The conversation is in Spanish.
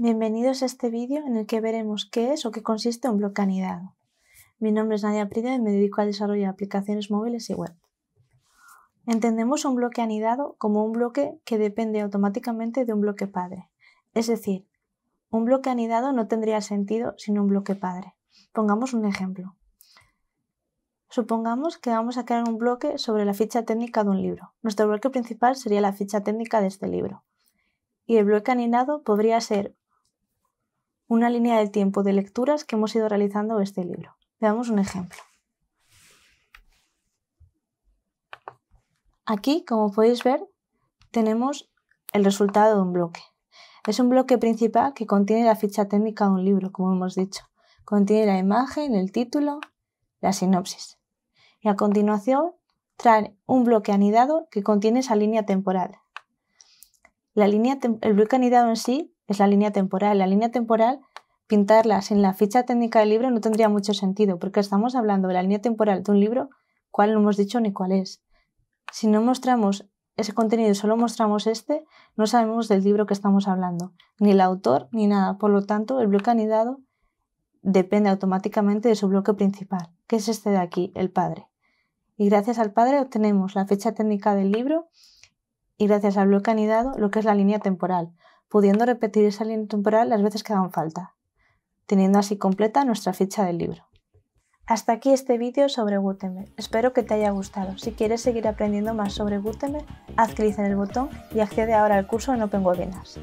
Bienvenidos a este vídeo en el que veremos qué es o qué consiste un bloque anidado. Mi nombre es Nadia Prida y me dedico al desarrollo de aplicaciones móviles y web. Entendemos un bloque anidado como un bloque que depende automáticamente de un bloque padre. Es decir, un bloque anidado no tendría sentido sin un bloque padre. Pongamos un ejemplo. Supongamos que vamos a crear un bloque sobre la ficha técnica de un libro. Nuestro bloque principal sería la ficha técnica de este libro y el bloque anidado podría ser una línea de tiempo de lecturas que hemos ido realizando este libro. Veamos un ejemplo. Aquí, como podéis ver, tenemos el resultado de un bloque. Es un bloque principal que contiene la ficha técnica de un libro, como hemos dicho. Contiene la imagen, el título, la sinopsis. Y a continuación trae un bloque anidado que contiene esa línea temporal. La línea el bloque anidado en sí es la línea temporal. La línea temporal, pintarla sin la ficha técnica del libro no tendría mucho sentido, porque estamos hablando de la línea temporal de un libro, cuál no hemos dicho ni cuál es. Si no mostramos ese contenido, solo mostramos este, no sabemos del libro que estamos hablando, ni el autor, ni nada. Por lo tanto, el bloque anidado depende automáticamente de su bloque principal, que es este de aquí, el padre. Y gracias al padre obtenemos la fecha técnica del libro y gracias al bloque anidado lo que es la línea temporal pudiendo repetir esa línea temporal las veces que hagan falta, teniendo así completa nuestra ficha del libro. Hasta aquí este vídeo sobre Gutenberg. Espero que te haya gustado. Si quieres seguir aprendiendo más sobre Gutenberg, haz clic en el botón y accede ahora al curso en Open Webinars.